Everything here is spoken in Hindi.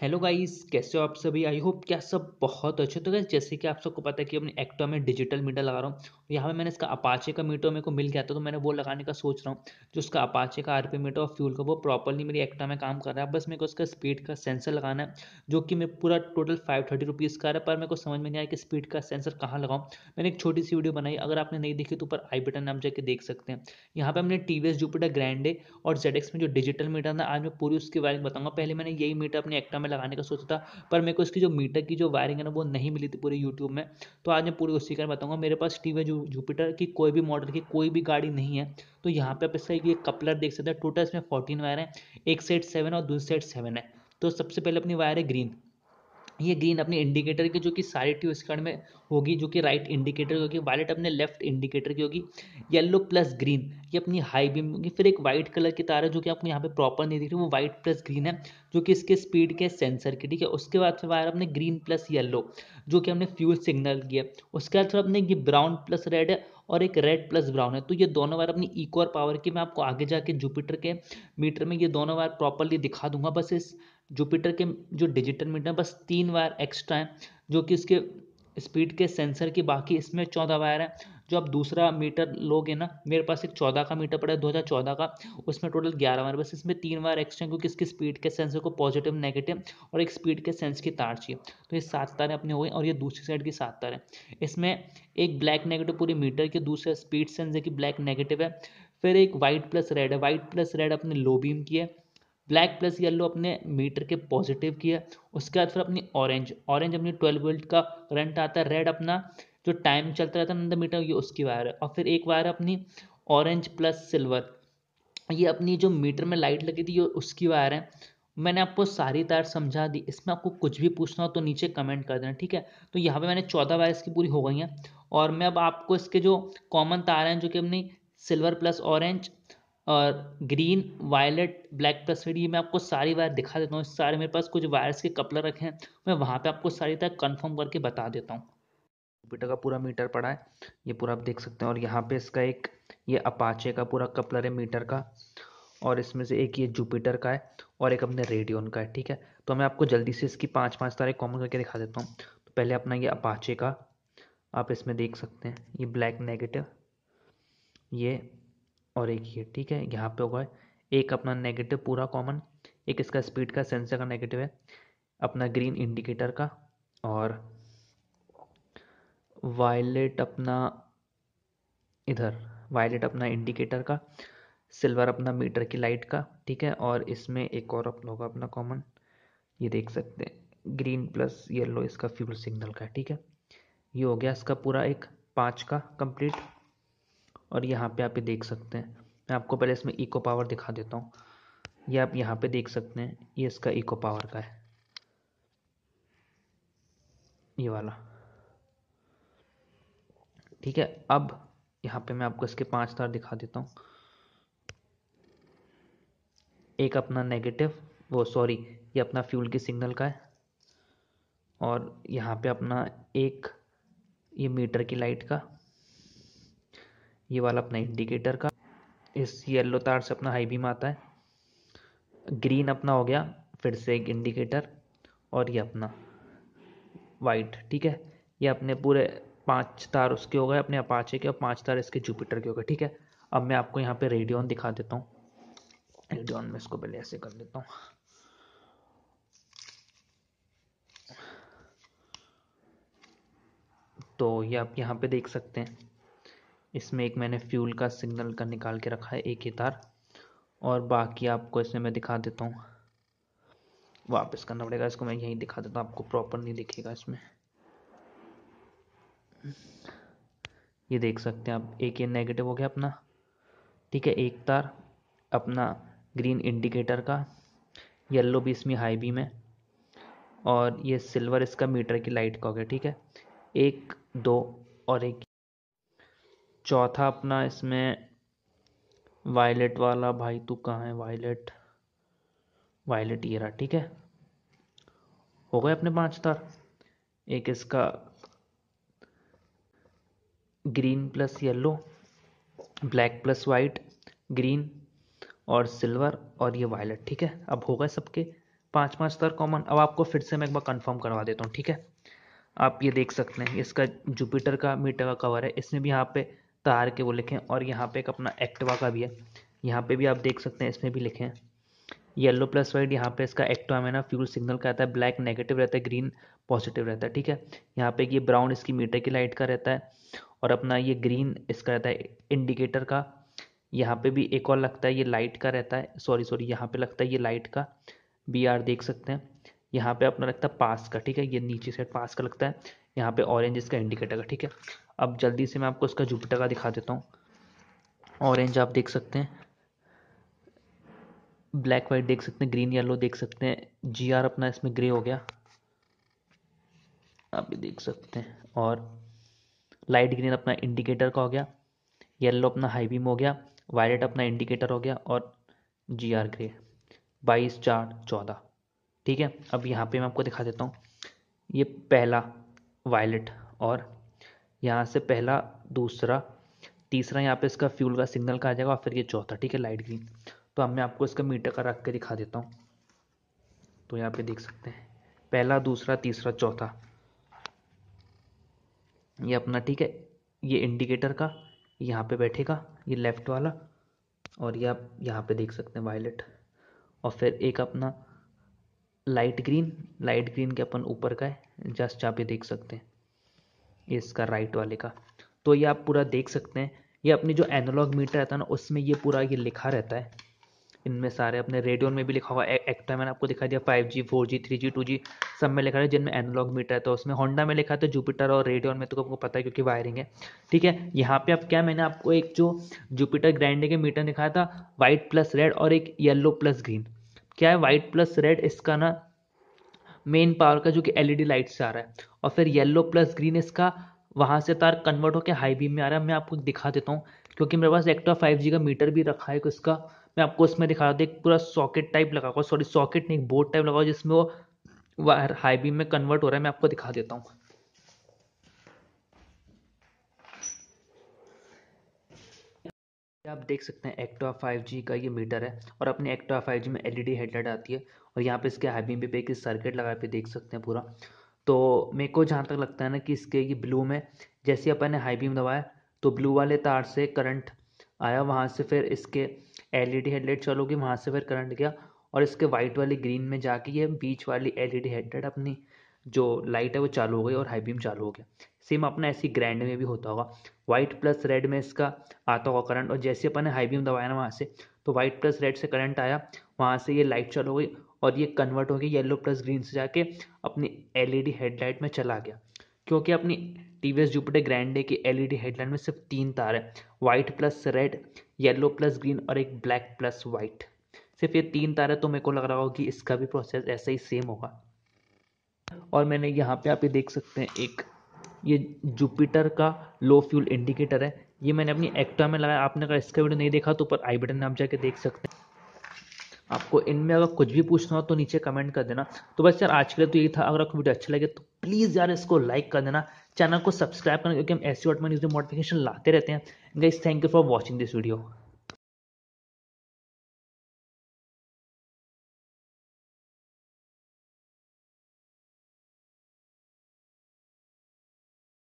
हेलो गाइस कैसे हो आप सभी आई होप क्या सब बहुत अच्छे तो गाइस जैसे कि आप सबको पता है कि अपने एक्टो में डिजिटल मीटर लगा रहा हूँ यहाँ पे मैंने इसका अपाचे का मीटर मेरे को मिल गया था तो मैंने वो लगाने का सोच रहा हूँ जो उसका अपाचे का आरपी मीटर और फ्यूल का वो प्रॉपरली मेरी एक्टो में काम कर रहा है बस मेरे को उसका स्पीड का सेंसर लगाना है जो कि मैं पूरा टोटल फाइव थर्टी रुपीज़ का है पर मेरे को समझ में नहीं आया कि स्पीड का सेंसर कहाँ लगाऊँ मैंने एक छोटी सी वीडियो बनाई अगर आपने नहीं देखी तो ऊपर आई बटन नाम जाके देख सकते हैं यहाँ पर हमने T V S Jupiter Grande और जेड में जो डिजिटल मीटर था आज मैं पूरी उसके बारे में बताऊँगा पहले मैंने यही मीटर अपने एक्टा मैं लगाने का सोचा था पर मेरे को इसकी जो मीटर की जो वायरिंग है ना वो नहीं मिली थी पूरी यूट्यूब में तो आज मैं पूरी उसी कारण बताऊँगा मेरे पास टी वी जुपिटर की कोई भी मॉडल की कोई भी गाड़ी नहीं है तो यहाँ पे आप इसका ये कपलर देख सकते हैं टोटल इसमें फोर्टीन वायर है एक सेट सेवन और दूसरी सेट सेवन है तो सबसे पहले अपनी वायर है ग्रीन ये ग्रीन अपने इंडिकेटर की जो कि सारे ट्यू स्कर्ड में होगी जो कि राइट इंडिकेटर की होगी वायलेट अपने लेफ्ट इंडिकेटर की होगी येलो प्लस ग्रीन ये अपनी हाई बीम होगी फिर एक वाइट कलर की तार है जो कि आपको यहाँ पे प्रॉपर नहीं दिख रही वो वाइट प्लस ग्रीन है जो कि इसके स्पीड के सेंसर की ठीक है उसके बाद फिर वायर अपने ग्रीन प्लस येल्लो जो कि हमने फ्यूल सिग्नल किया उसके बाद फिर अपने ये ब्राउन प्लस रेड है और एक रेड प्लस ब्राउन है तो ये दोनों बार अपनी और पावर की मैं आपको आगे जाके जुपिटर के मीटर में ये दोनों बार प्रॉपरली दिखा दूंगा बस इस जुपिटर के जो डिजिटल मीटर बस तीन वायर एक्स्ट्रा हैं जो कि इसके स्पीड के सेंसर की बाकी इसमें चौदह वायर है जो आप दूसरा मीटर लोगे ना मेरे पास एक चौदह का मीटर पड़ा है दो हज़ार चौदह का उसमें टोटल ग्यारह वायर बस इसमें तीन वायर एक्स्ट्रा क्योंकि इसकी स्पीड के सेंसर को पॉजिटिव नेगेटिव और एक स्पीड के सेंस की तार चाहिए तो ये सात तारें अपने हो गए और ये दूसरी साइड की सात तारें इसमें एक ब्लैक नेगेटिव पूरी मीटर की दूसरा स्पीड सेंसर की ब्लैक नेगेटिव है फिर एक वाइट प्लस रेड है वाइट प्लस रेड अपने लो बीम की है ब्लैक प्लस येलो अपने मीटर के पॉजिटिव किया उसके बाद फिर अपनी ऑरेंज ऑरेंज अपनी ट्वेल्व वोल्ट का करंट आता है रेड अपना जो टाइम चलता रहता है मीटर ये उसकी वायर है और फिर एक वायर अपनी ऑरेंज प्लस सिल्वर ये अपनी जो मीटर में लाइट लगी थी ये उसकी वायर है मैंने आपको सारी तार समझा दी इसमें आपको कुछ भी पूछना हो तो नीचे कमेंट कर देना ठीक है तो यहाँ पे मैंने चौदह वायर इसकी पूरी हो गई हैं और मैं अब आपको इसके जो कॉमन तार हैं जो कि अपनी सिल्वर प्लस ऑरेंज और ग्रीन वायलेट ब्लैक प्लस ये मैं आपको सारी वायर दिखा देता हूँ सारे मेरे पास कुछ वायर्स के कपलर रखे हैं मैं वहाँ पे आपको सारी तरह कंफर्म करके बता देता हूँ कंप्यूटर का पूरा मीटर पड़ा है ये पूरा आप देख सकते हैं और यहाँ पे इसका एक ये अपाचे का पूरा कपलर है मीटर का और इसमें से एक ये जुपिटर का है और एक अपने रेडियोन का है ठीक है तो मैं आपको जल्दी से इसकी पाँच पाँच तारीख कॉमन करके दिखा देता हूँ तो पहले अपना ये अपाचे का आप इसमें देख सकते हैं ये ब्लैक नेगेटिव ये और एक ये ठीक है यहाँ पे होगा एक अपना नेगेटिव पूरा कॉमन एक इसका स्पीड का सेंसर का नेगेटिव है अपना ग्रीन इंडिकेटर का और वायलेट अपना इधर वायलेट अपना इंडिकेटर का सिल्वर अपना मीटर की लाइट का ठीक है और इसमें एक और अपना होगा अपना कॉमन ये देख सकते हैं ग्रीन प्लस येलो इसका फ्यूल सिग्नल का ठीक है ये हो गया इसका पूरा एक पाँच का कंप्लीट और यहाँ पे आप ये देख सकते हैं मैं आपको पहले इसमें इको पावर दिखा देता हूँ ये आप यहाँ पे देख सकते हैं ये इसका इको पावर का है ये वाला ठीक है अब यहाँ पे मैं आपको इसके पांच तार दिखा देता हूँ एक अपना नेगेटिव वो सॉरी ये अपना फ्यूल की सिग्नल का है और यहाँ पे अपना एक ये मीटर की लाइट का ये वाला अपना इंडिकेटर का इस येलो तार से अपना हाई बीम आता है ग्रीन अपना हो गया फिर से एक इंडिकेटर और ये अपना वाइट ठीक है ये अपने पूरे पांच तार उसके हो गए अपने अपाचे के और पांच तार इसके जुपिटर के हो गए ठीक है अब मैं आपको यहाँ पे रेडियोन दिखा देता हूँ रेडियोन में इसको पहले ऐसे कर देता हूँ तो ये आप यहाँ पे देख सकते हैं इसमें एक मैंने फ्यूल का सिग्नल का निकाल के रखा है एक ही तार और बाकी आपको इसमें मैं दिखा देता हूँ वापस करना पड़ेगा इसको मैं यहीं दिखा देता हूँ आपको प्रॉपर नहीं दिखेगा इसमें ये देख सकते हैं आप एक ये नेगेटिव हो गया अपना ठीक है एक तार अपना ग्रीन इंडिकेटर का येलो भी इसमें हाई बीम है और ये सिल्वर इसका मीटर की लाइट का हो गया ठीक है एक दो और एक चौथा अपना इसमें वायलेट वाला भाई तू कहाँ है वायलेट वायलेट ये रहा ठीक है हो गए अपने पांच तार एक इसका green plus yellow black plus white green और सिल्वर और ये वायलेट ठीक है अब हो गए सबके पांच पांच तार कॉमन अब आपको फिर से मैं एक बार कंफर्म करवा देता हूँ ठीक है आप ये देख सकते हैं इसका जुपिटर का मीटर का कवर है इसमें भी यहाँ पे तार के वो लिखें और यहाँ पे एक अपना एक्टिवा का भी है यहाँ पे भी आप देख सकते हैं इसमें भी लिखें येलो प्लस वाइट यहाँ पे इसका एक्टिवा में ना फ्यूल सिग्नल का आता है ब्लैक नेगेटिव रहता है ग्रीन पॉजिटिव रहता है ठीक है यहाँ पे ये ब्राउन इसकी मीटर की लाइट का रहता है और अपना ये ग्रीन इसका रहता है इंडिकेटर का यहाँ पे भी एक और लगता है ये लाइट का रहता है सॉरी सॉरी यहाँ पे लगता है ये लाइट का बी आर देख सकते हैं यहाँ पे अपना लगता है पास का ठीक है ये नीचे साइड पास का लगता है यहाँ पे ऑरेंज इसका इंडिकेटर का ठीक है अब जल्दी से मैं आपको इसका जुपिटर का दिखा देता हूँ ऑरेंज आप देख सकते हैं ब्लैक वाइट देख सकते हैं ग्रीन येलो देख सकते हैं जी आर अपना इसमें ग्रे हो गया आप भी देख सकते हैं और लाइट ग्रीन अपना इंडिकेटर का हो गया येलो अपना हाई बीम हो गया वायलेट अपना इंडिकेटर हो गया और जी आर ग्रे बाईस चार चौदह ठीक है अब यहाँ पे मैं आपको दिखा देता हूँ ये पहला वायलेट और यहाँ से पहला दूसरा तीसरा यहाँ पे इसका फ्यूल का सिग्नल का आ जाएगा और फिर ये चौथा ठीक है लाइट ग्रीन तो अब मैं आपको इसका मीटर का रख के दिखा देता हूँ तो यहाँ पे देख सकते हैं पहला दूसरा तीसरा चौथा ये अपना ठीक है ये इंडिकेटर का यहाँ पे बैठेगा ये लेफ्ट वाला और ये आप यहाँ पे देख सकते हैं वायलेट और फिर एक अपना लाइट ग्रीन लाइट ग्रीन के अपन ऊपर का है जस्ट यहाँ पे देख सकते हैं इसका राइट वाले का तो ये आप पूरा देख सकते हैं ये अपनी जो एनालॉग मीटर रहता है ना उसमें ये पूरा ये लिखा रहता है इनमें सारे अपने रेडियो में भी लिखा हुआ है एक्टा तो मैंने आपको दिखा दिया five G four G three G two G सब में लिखा है जिनमें एनालॉग मीटर है तो उसमें होंडा में लिखा था जुपिटर तो और रेडियो में तो आपको पता है क्योंकि वायरिंग है ठीक है यहाँ पे आप क्या मैंने आपको एक जो जुपिटर ग्रैंडे के मीटर दिखाया था वाइट प्लस रेड और एक येल्लो प्लस ग्रीन क्या है वाइट प्लस रेड इसका ना मेन पावर का जो कि एलईडी लाइट से आ रहा है और फिर येलो प्लस ग्रीन इसका वहाँ से तार कन्वर्ट होकर हाई बीम में आ रहा है मैं आपको दिखा देता हूँ क्योंकि मेरे पास एक्टा फाइव जी का मीटर भी रखा है इसका मैं आपको उसमें दिखा रहा था एक पूरा सॉकेट टाइप लगा हुआ सॉरी सॉकेट नहीं बोर्ड टाइप लगा हुआ जिसमें वो हाई बीम में कन्वर्ट हो रहा है मैं आपको दिखा देता हूँ आप देख सकते हैं एक्टो फाइव जी का ये मीटर है और अपने एक्टो फाइव जी में एलईडी हेडलाइट e आती है और यहाँ पे इसके हाई बीम पे एक सर्किट लगा पे देख सकते हैं पूरा तो मेरे को जहाँ तक लगता है ना कि इसके ये ब्लू में जैसे अपन ने हाई बीम दबाया तो ब्लू वाले तार से करंट आया वहाँ से फिर इसके एलईडी हेडलाइट चालू होगी वहाँ से फिर करंट गया और इसके वाइट वाली ग्रीन में जाके ये बीच वाली एल हेडलाइट e अपनी जो लाइट है वो चालू हो गई और हाई बीम चालू हो गया सेम अपना ऐसी ग्रैंड में भी होता होगा वाइट प्लस रेड में इसका आता होगा करंट और जैसे अपन ने हाई बीम दबाया ना वहाँ से तो वाइट प्लस रेड से करंट आया वहाँ से ये लाइट चालू हो गई और ये कन्वर्ट हो गई येलो प्लस ग्रीन से जाके अपनी एल हेडलाइट में चला गया क्योंकि अपनी T V S Jupiter Grande की एलईडी हेडलाइट में सिर्फ तीन तार है white plus red yellow plus green और एक ब्लैक प्लस वाइट सिर्फ ये तीन तार है तो मेरे को लग रहा होगा कि इसका भी प्रोसेस ऐसा ही सेम होगा और मैंने यहाँ पे आप ये देख सकते हैं एक ये जुपिटर का लो फ्यूल इंडिकेटर है ये मैंने अपनी एक्टा में लगाया आपने अगर इसका वीडियो नहीं देखा तो ऊपर आई बटन में आप जाके देख सकते हैं आपको इनमें अगर कुछ भी पूछना हो तो नीचे कमेंट कर देना तो बस यार आज के लिए तो यही था अगर आपको वीडियो अच्छा लगे तो प्लीज़ यार इसको लाइक कर देना चैनल को सब्सक्राइब करना क्योंकि हम ऐसी ऑटोमेटिक नोटिफिकेशन लाते रहते हैं guys thank you for watching this video